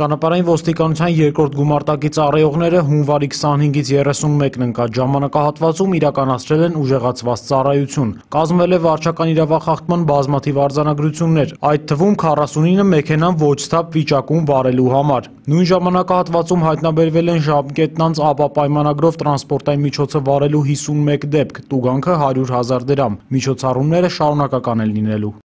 Ճանապարհային ոստիկանության երկրորդ գումարտակից առեողները հունվարի 25-ից 31-ն ընկած ժամանակահատվածում իրականացրել են ուժեղացված ծառայություն։ Կազմվել է վարչական իրավախախտման բազմաթիվ արձանագրություններ, այդ թվում 49 մեքենան ոչ ստապ վիճակում վարելու համար։ Նույն ժամանակահատվածում հայտնաբերվել են ժամկետնանց ապա պայմանագրով տրանսպորտային միջոցը վարելու 51 դեպք, տուգանքը 100 000 դրամ։ Միջոցառումները շարունակական են լինելու։